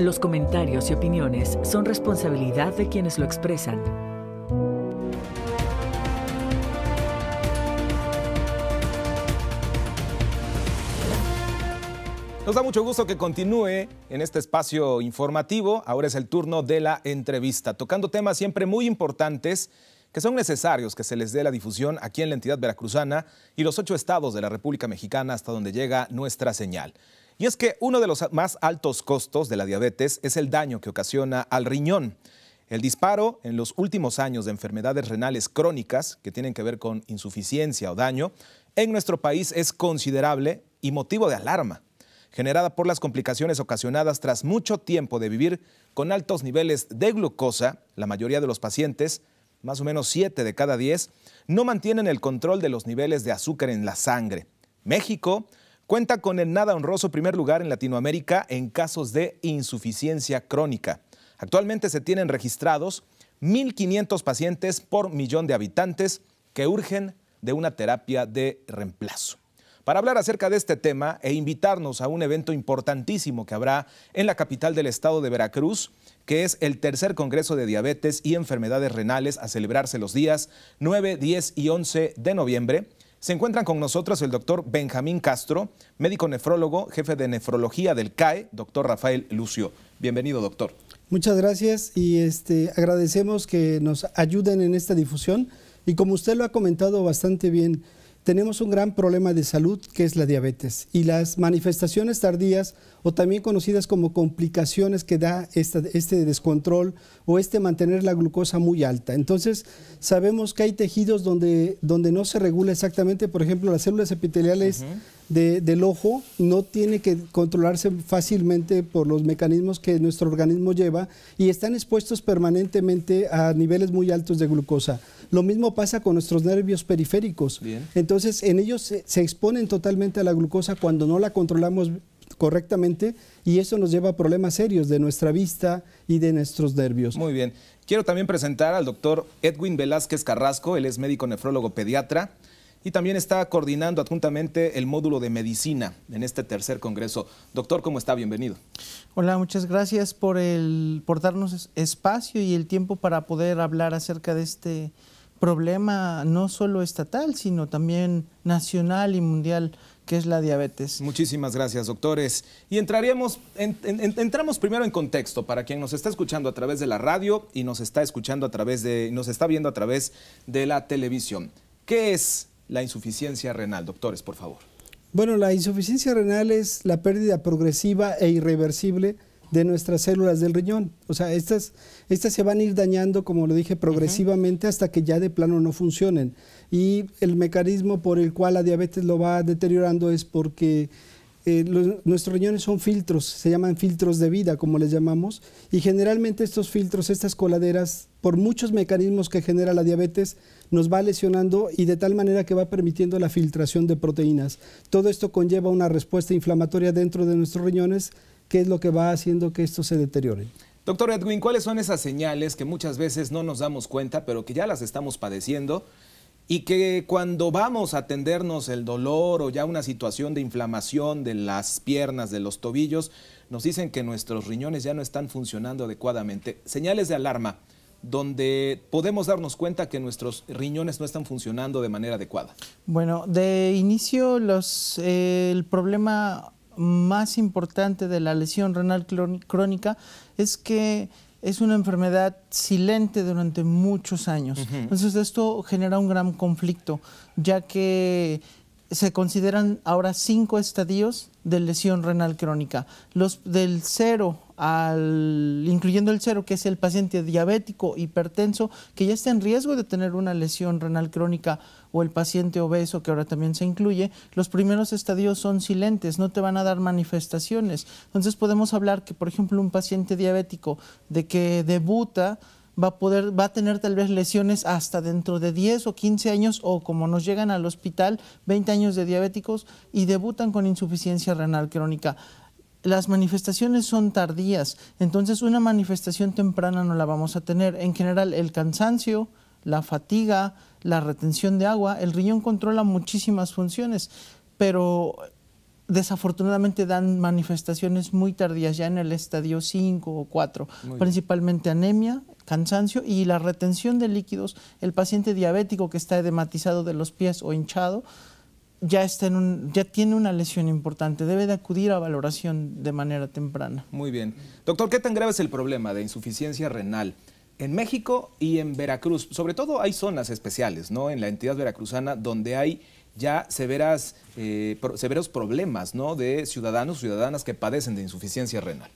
Los comentarios y opiniones son responsabilidad de quienes lo expresan. Nos da mucho gusto que continúe en este espacio informativo. Ahora es el turno de la entrevista, tocando temas siempre muy importantes que son necesarios que se les dé la difusión aquí en la entidad veracruzana y los ocho estados de la República Mexicana hasta donde llega nuestra señal. Y es que uno de los más altos costos de la diabetes es el daño que ocasiona al riñón. El disparo en los últimos años de enfermedades renales crónicas que tienen que ver con insuficiencia o daño en nuestro país es considerable y motivo de alarma, generada por las complicaciones ocasionadas tras mucho tiempo de vivir con altos niveles de glucosa. La mayoría de los pacientes, más o menos 7 de cada 10, no mantienen el control de los niveles de azúcar en la sangre. México cuenta con el nada honroso primer lugar en Latinoamérica en casos de insuficiencia crónica. Actualmente se tienen registrados 1.500 pacientes por millón de habitantes que urgen de una terapia de reemplazo. Para hablar acerca de este tema e invitarnos a un evento importantísimo que habrá en la capital del estado de Veracruz, que es el tercer Congreso de Diabetes y Enfermedades Renales a celebrarse los días 9, 10 y 11 de noviembre, se encuentran con nosotros el doctor Benjamín Castro, médico nefrólogo, jefe de nefrología del CAE, doctor Rafael Lucio. Bienvenido, doctor. Muchas gracias y este, agradecemos que nos ayuden en esta difusión. Y como usted lo ha comentado bastante bien, tenemos un gran problema de salud que es la diabetes y las manifestaciones tardías o también conocidas como complicaciones que da este descontrol o este mantener la glucosa muy alta. Entonces, sabemos que hay tejidos donde, donde no se regula exactamente, por ejemplo, las células epiteliales del ojo no tiene que controlarse fácilmente por los mecanismos que nuestro organismo lleva y están expuestos permanentemente a niveles muy altos de glucosa. Lo mismo pasa con nuestros nervios periféricos. Entonces, en ellos se, exponen totalmente a la glucosa cuando no la controlamos correctamente y eso nos lleva a problemas serios de nuestra vista y de nuestros nervios. Muy bien. Quiero también presentar al doctor Edwin Velázquez Carrasco, él es médico nefrólogo pediatra y también está coordinando adjuntamente el módulo de medicina en este tercer congreso. Doctor, ¿cómo está? Bienvenido. Hola, muchas gracias por, el, por darnos espacio y el tiempo para poder hablar acerca de este problema no solo estatal, sino también nacional y mundial que es la diabetes. Muchísimas gracias, doctores. Y entraríamos, entramos primero en contexto para quien nos está escuchando a través de la radio y nos está escuchando a través de, nos está viendo a través de la televisión. ¿Qué es la insuficiencia renal, doctores, por favor? Bueno, la insuficiencia renal es la pérdida progresiva e irreversible de nuestras células del riñón. O sea, estas, estas se van a ir dañando, como lo dije, progresivamente hasta que ya de plano no funcionen. Y el mecanismo por el cual la diabetes lo va deteriorando es porque eh, nuestros riñones son filtros, se llaman filtros de vida, como les llamamos, y generalmente estos filtros, estas coladeras, por muchos mecanismos que genera la diabetes, nos va lesionando y de tal manera que va permitiendo la filtración de proteínas. Todo esto conlleva una respuesta inflamatoria dentro de nuestros riñones qué es lo que va haciendo que esto se deteriore. Doctor Edwin, ¿cuáles son esas señales que muchas veces no nos damos cuenta, pero que ya las estamos padeciendo? Y que cuando vamos a atendernos el dolor o ya una situación de inflamación de las piernas, de los tobillos, nos dicen que nuestros riñones ya no están funcionando adecuadamente. Señales de alarma donde podemos darnos cuenta que nuestros riñones no están funcionando de manera adecuada? Bueno, de inicio los, eh, el problema más importante de la lesión renal crónica es que es una enfermedad silente durante muchos años. Entonces esto genera un gran conflicto, ya que se consideran ahora cinco estadios de lesión renal crónica. Los del cero al, incluyendo el cero, que es el paciente diabético, hipertenso, que ya está en riesgo de tener una lesión renal crónica, o el paciente obeso, que ahora también se incluye, los primeros estadios son silentes, no te van a dar manifestaciones. Entonces podemos hablar que, por ejemplo, un paciente diabético de que debuta, va a poder va a tener tal vez lesiones hasta dentro de 10 o 15 años o como nos llegan al hospital 20 años de diabéticos y debutan con insuficiencia renal crónica las manifestaciones son tardías, entonces una manifestación temprana no la vamos a tener. En general, el cansancio, la fatiga, la retención de agua, el riñón controla muchísimas funciones, pero desafortunadamente dan manifestaciones muy tardías, ya en el estadio 5 o 4, principalmente anemia, cansancio y la retención de líquidos. El paciente diabético que está edematizado de los pies o hinchado, ya, está en un, ya tiene una lesión importante, debe de acudir a valoración de manera temprana. Muy bien. Doctor, ¿qué tan grave es el problema de insuficiencia renal? En México y en Veracruz, sobre todo hay zonas especiales, ¿no? En la entidad veracruzana donde hay ya severas, eh, severos problemas, ¿no? De ciudadanos, ciudadanas que padecen de insuficiencia renal.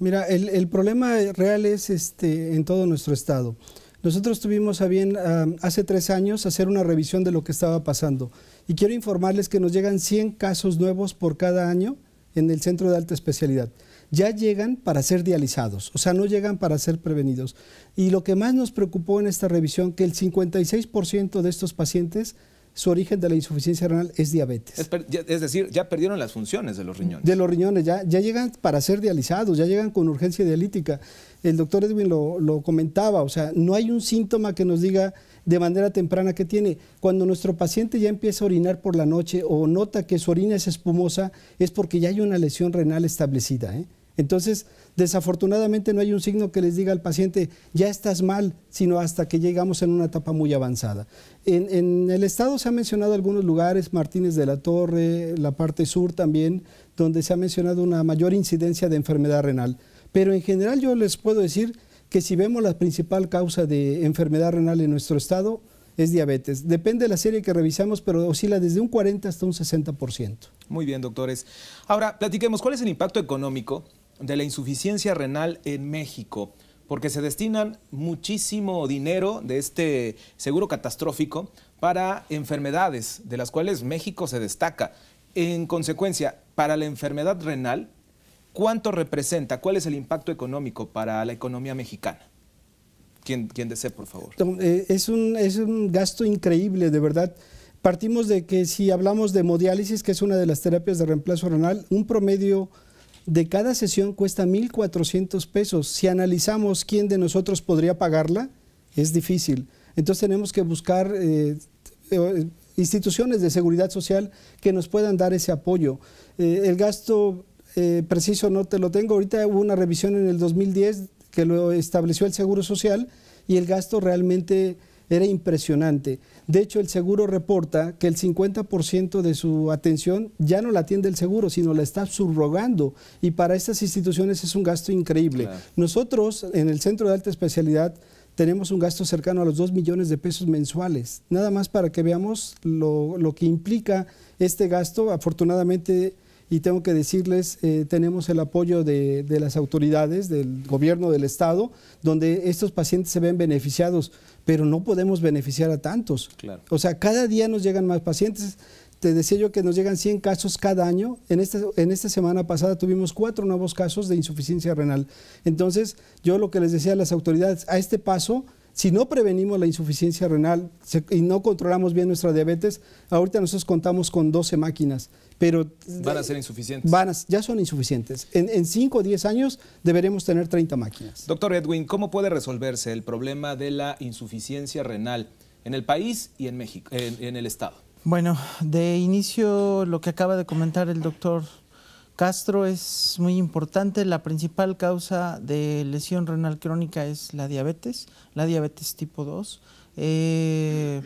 Mira, el, problema real es este, en todo nuestro estado. Nosotros tuvimos a bien hace tres años hacer una revisión de lo que estaba pasando y quiero informarles que nos llegan 100 casos nuevos por cada año en el centro de alta especialidad. Ya llegan para ser dializados, o sea, no llegan para ser prevenidos. Y lo que más nos preocupó en esta revisión, que el 56% de estos pacientes su origen de la insuficiencia renal es diabetes. Es, decir, ya perdieron las funciones de los riñones. De los riñones, ya, ya llegan para ser dializados, ya llegan con urgencia dialítica el doctor Edwin lo, comentaba, o sea, no hay un síntoma que nos diga de manera temprana que tiene. Cuando nuestro paciente ya empieza a orinar por la noche o nota que su orina es espumosa, es porque ya hay una lesión renal establecida. ¿eh? Entonces, desafortunadamente no hay un signo que les diga al paciente, ya estás mal, sino hasta que llegamos en una etapa muy avanzada. En, en el estado se han mencionado algunos lugares, Martínez de la Torre, la parte sur también, donde se ha mencionado una mayor incidencia de enfermedad renal. Pero en general yo les puedo decir que si vemos la principal causa de enfermedad renal en nuestro estado es diabetes. Depende de la serie que revisamos, pero oscila desde un 40 hasta un 60%. Muy bien, doctores. Ahora, platiquemos, ¿cuál es el impacto económico de la insuficiencia renal en México? Porque se destinan muchísimo dinero de este seguro catastrófico para enfermedades, de las cuales México se destaca. En consecuencia, para la enfermedad renal, ¿Cuánto representa? ¿Cuál es el impacto económico para la economía mexicana? Quien, desee, por favor. Eh, es un, es un gasto increíble, de verdad. Partimos de que si hablamos de hemodiálisis, que es una de las terapias de reemplazo renal, un promedio de cada sesión cuesta 1.400 pesos. Si analizamos quién de nosotros podría pagarla, es difícil. Entonces tenemos que buscar eh, eh, instituciones de seguridad social que nos puedan dar ese apoyo. el gasto eh, preciso no te lo tengo. Ahorita hubo una revisión en el 2010 que lo estableció el Seguro Social y el gasto realmente era impresionante. De hecho, el seguro reporta que el 50% de su atención ya no la atiende el seguro, sino la está subrogando. Y para estas instituciones es un gasto increíble. Nosotros, en el Centro de Alta Especialidad, tenemos un gasto cercano a los 2 millones de pesos mensuales. Nada más para que veamos lo, lo que implica este gasto. Afortunadamente y tengo que decirles, eh, tenemos el apoyo de, las autoridades, del gobierno del Estado, donde estos pacientes se ven beneficiados, pero no podemos beneficiar a tantos. O sea, cada día nos llegan más pacientes. Te decía yo que nos llegan 100 casos cada año. En en esta semana pasada tuvimos cuatro nuevos casos de insuficiencia renal. Entonces, yo lo que les decía a las autoridades, a este paso, si no prevenimos la insuficiencia renal y no controlamos bien nuestra diabetes, ahorita nosotros contamos con 12 máquinas, pero... Van a ser insuficientes. Van ya son insuficientes. En, 5 o 10 años deberemos tener 30 máquinas. Doctor Edwin, ¿cómo puede resolverse el problema de la insuficiencia renal en el país y en México, en el Estado? Bueno, de inicio lo que acaba de comentar el doctor Castro es muy importante. La principal causa de lesión renal crónica es la diabetes, la diabetes tipo 2. Eh,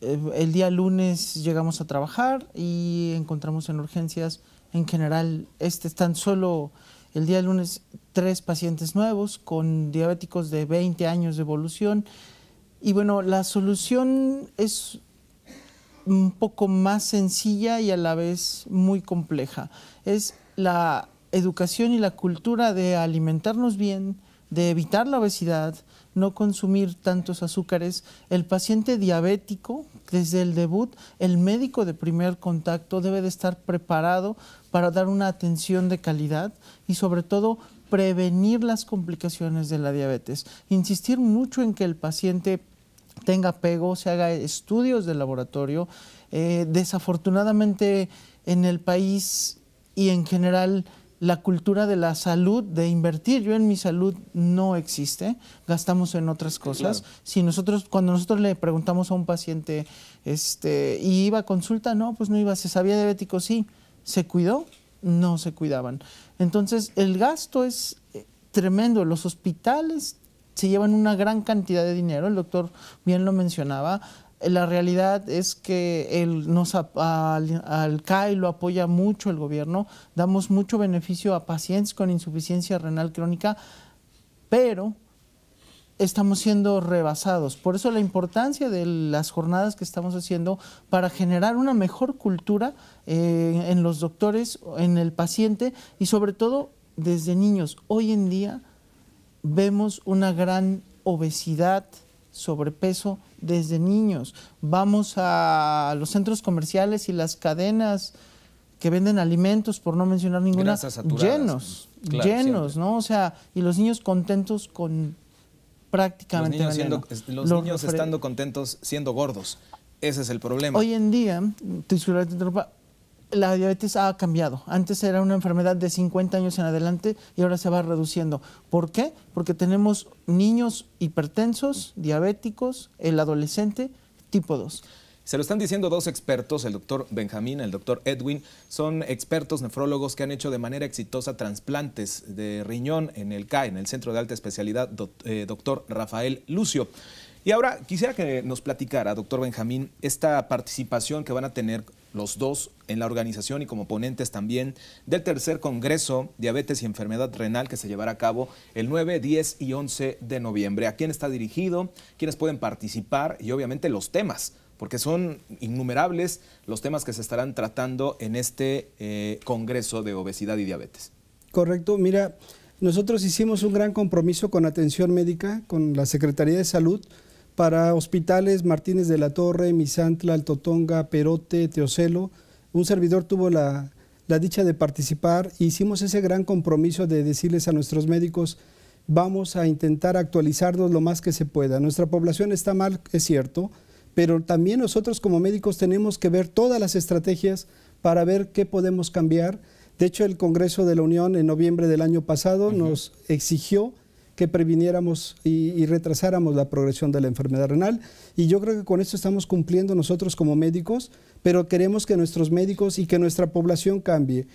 eh, el día lunes llegamos a trabajar y encontramos en urgencias, en general, este tan solo el día lunes, tres pacientes nuevos con diabéticos de 20 años de evolución. Y bueno, la solución es un poco más sencilla y a la vez muy compleja. Es la educación y la cultura de alimentarnos bien, de evitar la obesidad, no consumir tantos azúcares, el paciente diabético, desde el debut, el médico de primer contacto debe de estar preparado para dar una atención de calidad y sobre todo prevenir las complicaciones de la diabetes. Insistir mucho en que el paciente tenga apego, se haga estudios de laboratorio. Eh, desafortunadamente en el país y en general la cultura de la salud, de invertir yo en mi salud, no existe. Gastamos en otras cosas. Si nosotros, cuando nosotros le preguntamos a un paciente, este, y iba a consulta, no, pues no iba, se sabía diabético, sí. ¿Se cuidó? No se cuidaban. Entonces, el gasto es eh, tremendo. Los hospitales se llevan una gran cantidad de dinero, el doctor bien lo mencionaba la realidad es que el nos, al, lo apoya mucho el gobierno, damos mucho beneficio a pacientes con insuficiencia renal crónica, pero estamos siendo rebasados. Por eso la importancia de las jornadas que estamos haciendo para generar una mejor cultura eh, en los doctores, en el paciente y sobre todo desde niños. Hoy en día vemos una gran obesidad, sobrepeso desde niños. Vamos a los centros comerciales y las cadenas que venden alimentos, por no mencionar ninguna, llenos, llenos, ¿no? O sea, y los niños contentos con prácticamente los niños, los niños estando contentos siendo gordos. Ese es el problema. Hoy en día, te la diabetes ha cambiado. Antes era una enfermedad de 50 años en adelante y ahora se va reduciendo. ¿Por qué? Porque tenemos niños hipertensos, diabéticos, el adolescente tipo 2. Se lo están diciendo dos expertos, el doctor Benjamín, el doctor Edwin, son expertos nefrólogos que han hecho de manera exitosa trasplantes de riñón en el CAE, en el Centro de Alta Especialidad, eh, doctor Rafael Lucio. Y ahora quisiera que nos platicara, doctor Benjamín, esta participación que van a tener los dos en la organización y como ponentes también del tercer Congreso Diabetes y Enfermedad Renal que se llevará a cabo el 9, 10 y 11 de noviembre. ¿A quién está dirigido? ¿Quiénes pueden participar? Y obviamente los temas, porque son innumerables los temas que se estarán tratando en este eh, Congreso de Obesidad y Diabetes. Correcto, mira, nosotros hicimos un gran compromiso con atención médica, con la Secretaría de Salud, para hospitales Martínez de la Torre, Misantla, Altotonga, Perote, Teocelo, un servidor tuvo la, dicha de participar e hicimos ese gran compromiso de decirles a nuestros médicos, vamos a intentar actualizarnos lo más que se pueda. Nuestra población está mal, es cierto, pero también nosotros como médicos tenemos que ver todas las estrategias para ver qué podemos cambiar. De hecho, el Congreso de la Unión en noviembre del año pasado nos exigió que previniéramos y, retrasáramos la progresión de la enfermedad renal. Y yo creo que con esto estamos cumpliendo nosotros como médicos, pero queremos que nuestros médicos y que nuestra población cambie.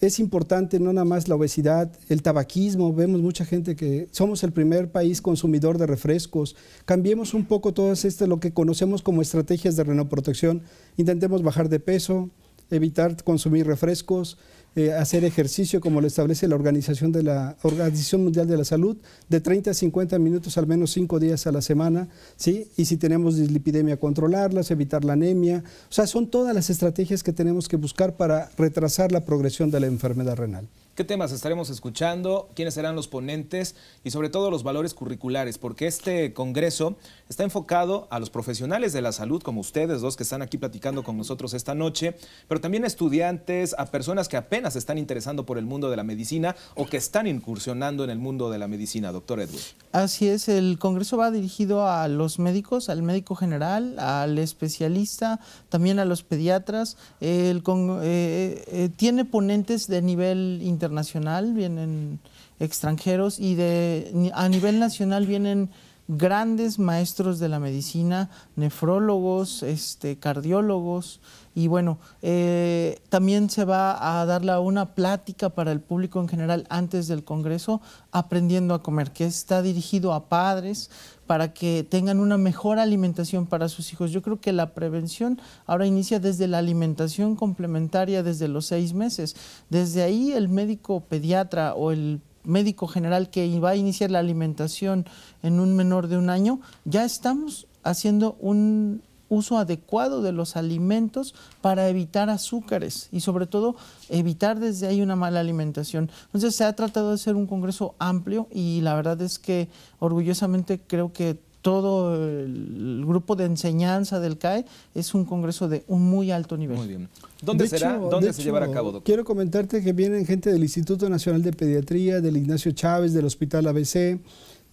Es importante no nada más la obesidad, el tabaquismo, vemos mucha gente que somos el primer país consumidor de refrescos. Cambiemos un poco todo esto, lo que conocemos como estrategias de renoprotección. Intentemos bajar de peso, evitar consumir refrescos, eh, hacer ejercicio como lo establece la Organización, de la Organización Mundial de la Salud, de 30 a 50 minutos al menos 5 días a la semana, ¿sí? Y si tenemos dislipidemia, controlarlas, evitar la anemia. O sea, son todas las estrategias que tenemos que buscar para retrasar la progresión de la enfermedad renal qué temas estaremos escuchando, quiénes serán los ponentes y sobre todo los valores curriculares, porque este Congreso está enfocado a los profesionales de la salud, como ustedes dos que están aquí platicando con nosotros esta noche, pero también a estudiantes, a personas que apenas están interesando por el mundo de la medicina o que están incursionando en el mundo de la medicina, doctor Edward. Así es, el Congreso va dirigido a los médicos, al médico general, al especialista, también a los pediatras. El eh, eh, eh, tiene ponentes de nivel internacional, vienen extranjeros, y de, a nivel nacional vienen grandes maestros de la medicina, nefrólogos, este, cardiólogos, y bueno, eh, también se va a dar una plática para el público en general antes del Congreso, aprendiendo a comer, que está dirigido a padres para que tengan una mejor alimentación para sus hijos. Yo creo que la prevención ahora inicia desde la alimentación complementaria, desde los seis meses. Desde ahí el médico pediatra o el médico general que va a iniciar la alimentación en un menor de un año, ya estamos haciendo un uso adecuado de los alimentos para evitar azúcares y sobre todo evitar desde ahí una mala alimentación. Entonces se ha tratado de hacer un congreso amplio y la verdad es que orgullosamente creo que todo el grupo de enseñanza del CAE es un congreso de un muy alto nivel. Muy bien. ¿Dónde será? ¿Dónde se llevará a cabo, doctor? Quiero comentarte que vienen gente del Instituto Nacional de Pediatría, del Ignacio Chávez, del Hospital ABC,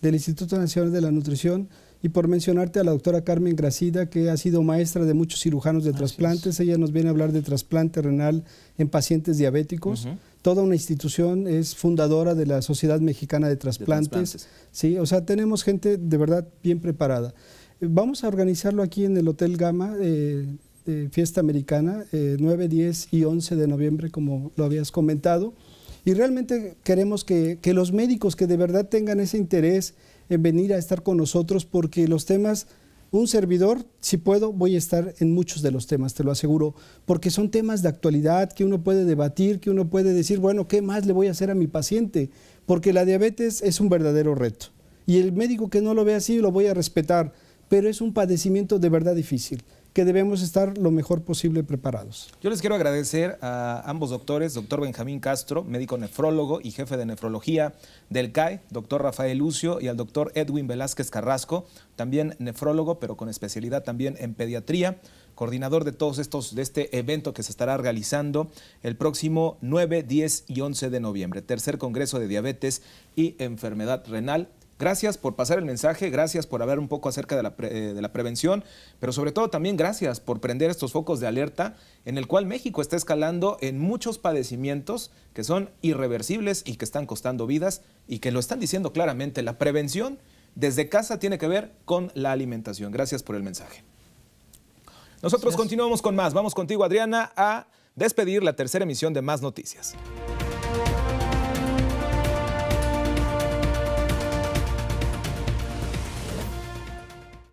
del Instituto Nacional de la Nutrición y por mencionarte a la doctora Carmen Gracida, que ha sido maestra de muchos cirujanos de trasplantes. Ella nos viene a hablar de trasplante renal en pacientes diabéticos. Toda una institución es fundadora de la Sociedad Mexicana de Trasplantes. Sí, o sea, tenemos gente de verdad bien preparada. Eh, vamos a organizarlo aquí en el Hotel Gama. Eh, fiesta americana, 9, eh, 10 y 11 de noviembre, como lo habías comentado. Y realmente queremos que, que los médicos que de verdad tengan ese interés, en venir a estar con nosotros porque los temas, un servidor, si puedo, voy a estar en muchos de los temas, te lo aseguro, porque son temas de actualidad que uno puede debatir, que uno puede decir, bueno, ¿qué más le voy a hacer a mi paciente? Porque la diabetes es un verdadero reto. Y el médico que no lo ve así lo voy a respetar, pero es un padecimiento de verdad difícil que debemos estar lo mejor posible preparados. Yo les quiero agradecer a ambos doctores, doctor Benjamín Castro, médico nefrólogo y jefe de nefrología del CAE, doctor Rafael Lucio y al doctor Edwin Velázquez Carrasco, también nefrólogo, pero con especialidad también en pediatría coordinador de todos estos, de este evento que se estará realizando el próximo 9, 10 y 11 de noviembre, tercer Congreso de Diabetes y Enfermedad Renal Gracias por pasar el mensaje, gracias por hablar un poco acerca eh, de la, prevención, pero sobre todo también gracias por prender estos focos de alerta en el cual México está escalando en muchos padecimientos que son irreversibles y que están costando vidas y que lo están diciendo claramente. La prevención desde casa tiene que ver con la alimentación. Gracias por el mensaje. Nosotros continuamos con más. Vamos contigo, Adriana, a despedir la tercera emisión de Más Noticias.